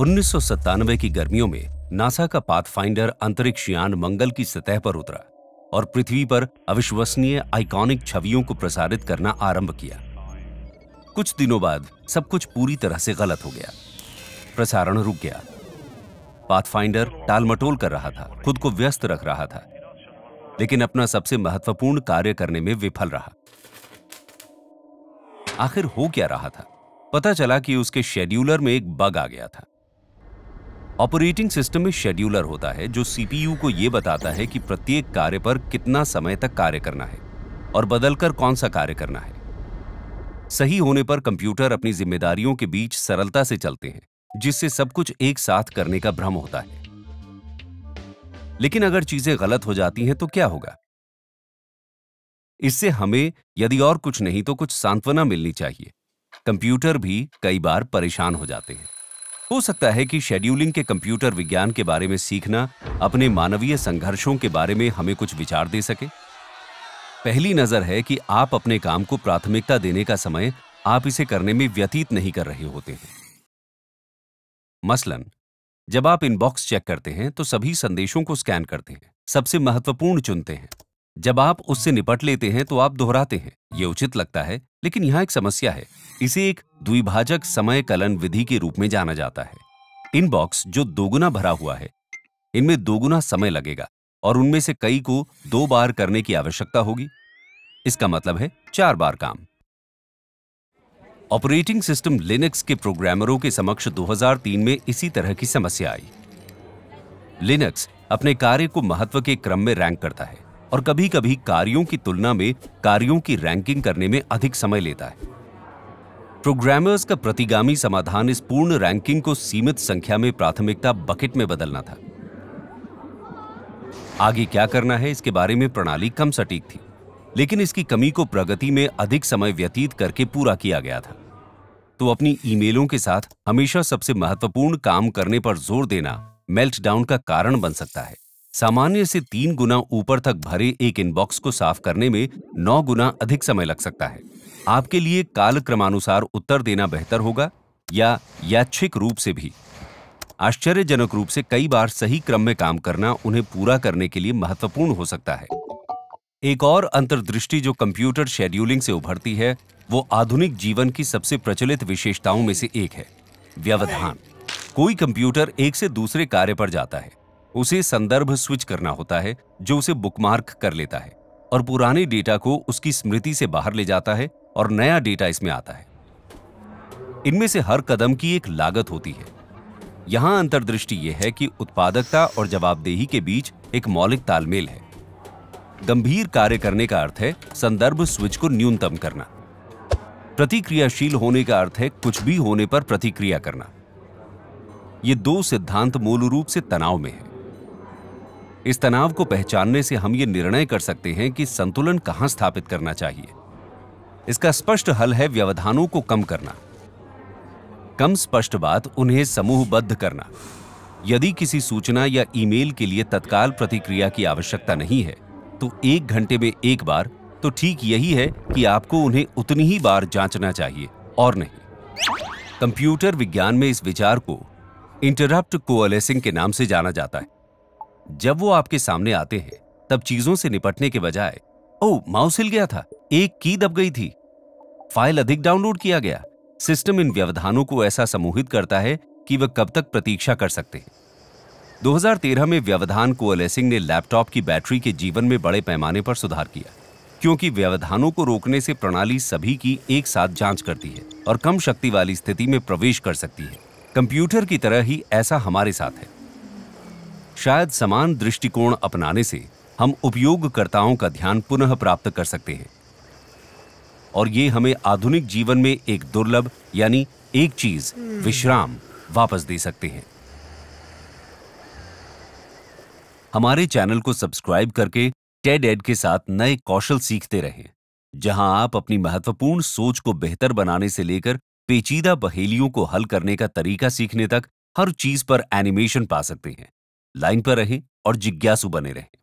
उन्नीस की गर्मियों में नासा का पाथफाइंडर अंतरिक्ष यान मंगल की सतह पर उतरा और पृथ्वी पर अविश्वसनीय आइकॉनिक छवियों को प्रसारित करना आरंभ किया कुछ दिनों बाद सब कुछ पूरी तरह से गलत हो गया प्रसारण रुक गया पाथफाइंडर टालमटोल कर रहा था खुद को व्यस्त रख रहा था लेकिन अपना सबसे महत्वपूर्ण कार्य करने में विफल रहा आखिर हो क्या रहा था पता चला कि उसके शेड्यूलर में एक बग आ गया था ऑपरेटिंग सिस्टम में शेड्यूलर होता है जो सीपीयू को यह बताता है कि प्रत्येक कार्य पर कितना समय तक कार्य करना है और बदलकर कौन सा कार्य करना है सही होने पर कंप्यूटर अपनी जिम्मेदारियों के बीच सरलता से चलते हैं जिससे सब कुछ एक साथ करने का भ्रम होता है लेकिन अगर चीजें गलत हो जाती हैं तो क्या होगा इससे हमें यदि और कुछ नहीं तो कुछ सांत्वना मिलनी चाहिए कंप्यूटर भी कई बार परेशान हो जाते हैं हो सकता है कि शेड्यूलिंग के कंप्यूटर विज्ञान के बारे में सीखना अपने मानवीय संघर्षों के बारे में हमें कुछ विचार दे सके पहली नजर है कि आप अपने काम को प्राथमिकता देने का समय आप इसे करने में व्यतीत नहीं कर रहे होते हैं मसलन जब आप इनबॉक्स चेक करते हैं तो सभी संदेशों को स्कैन करते हैं सबसे महत्वपूर्ण चुनते हैं जब आप उससे निपट लेते हैं तो आप दोहराते हैं ये उचित लगता है लेकिन यहाँ एक समस्या है इसे एक द्विभाजक समय कलन विधि के रूप में जाना जाता है इनबॉक्स जो दोगुना भरा हुआ है इनमें दोगुना समय लगेगा और उनमें से कई को दो बार करने की आवश्यकता होगी इसका मतलब है चार बार काम ऑपरेटिंग सिस्टम लिनक्स के प्रोग्रामरों के समक्ष 2003 में इसी तरह की समस्या आई लिनक्स अपने कार्य को महत्व के क्रम में रैंक करता है और कभी कभी कार्यों की तुलना में कार्यों की रैंकिंग करने में अधिक समय लेता है प्रोग्रामर्स का प्रतिगामी समाधान इस पूर्ण रैंकिंग को सीमित संख्या में प्राथमिकता बकेट में बदलना था आगे क्या करना है इसके बारे में प्रणाली कम सटीक थी लेकिन इसकी कमी को प्रगति में अधिक समय व्यतीत करके पूरा किया गया था तो अपनी ईमेलों के साथ हमेशा सबसे महत्वपूर्ण काम करने पर जोर देना मेल्टडाउन का कारण बन सकता है सामान्य से तीन गुना ऊपर तक भरे एक इनबॉक्स को साफ करने में नौ गुना अधिक समय लग सकता है आपके लिए काल क्रमानुसार उत्तर देना बेहतर होगा या यादिक रूप से भी आश्चर्यजनक रूप से कई बार सही क्रम में काम करना उन्हें पूरा करने के लिए महत्वपूर्ण हो सकता है एक और अंतर्दृष्टि जो कंप्यूटर शेड्यूलिंग से उभरती है वो आधुनिक जीवन की सबसे प्रचलित विशेषताओं में से एक है व्यवधान कोई कंप्यूटर एक से दूसरे कार्य पर जाता है उसे संदर्भ स्विच करना होता है जो उसे बुकमार्क कर लेता है और पुराने डेटा को उसकी स्मृति से बाहर ले जाता है और नया डेटा इसमें आता है इनमें से हर कदम की एक लागत होती है यहां अंतर्दृष्टि यह है कि उत्पादकता और जवाबदेही के बीच एक मौलिक तालमेल है गंभीर कार्य करने का अर्थ है संदर्भ स्विच को न्यूनतम करना प्रतिक्रियाशील होने का अर्थ है कुछ भी होने पर प्रतिक्रिया करना ये दो सिद्धांत मूल रूप से तनाव में है इस तनाव को पहचानने से हम ये निर्णय कर सकते हैं कि संतुलन कहाँ स्थापित करना चाहिए इसका स्पष्ट हल है व्यवधानों को कम करना कम स्पष्ट बात उन्हें समूहबद्ध करना यदि किसी सूचना या ईमेल के लिए तत्काल प्रतिक्रिया की आवश्यकता नहीं है तो एक घंटे में एक बार तो ठीक यही है कि आपको उन्हें उतनी ही बार जांचना चाहिए और नहीं कंप्यूटर विज्ञान में इस विचार को इंटरप्ट कोअलेसिंग के नाम से जाना जाता है जब वो आपके सामने आते हैं तब चीजों से निपटने के बजाय ओ माउस हिल गया था एक की दब गई थी फाइल अधिक डाउनलोड किया गया सिस्टम इन व्यवधानों को ऐसा समूहित करता है कि वह कब तक प्रतीक्षा कर सकते हैं 2013 में व्यवधान कोअलेसिंग ने लैपटॉप की बैटरी के जीवन में बड़े पैमाने पर सुधार किया क्योंकि व्यवधानों को रोकने से प्रणाली सभी की एक साथ जांच करती है और कम शक्ति वाली स्थिति में प्रवेश कर सकती है कंप्यूटर की तरह ही ऐसा हमारे साथ है शायद समान दृष्टिकोण अपनाने से हम उपयोगकर्ताओं का ध्यान पुनः प्राप्त कर सकते हैं और ये हमें आधुनिक जीवन में एक दुर्लभ यानी एक चीज हम्म। विश्राम वापस दे सकते हैं हमारे चैनल को सब्सक्राइब करके टेड एड के साथ नए कौशल सीखते रहें जहां आप अपनी महत्वपूर्ण सोच को बेहतर बनाने से लेकर पेचीदा पहेलियों को हल करने का तरीका सीखने तक हर चीज पर एनिमेशन पा सकते हैं लाइन पर रहें और जिज्ञासु बने रहें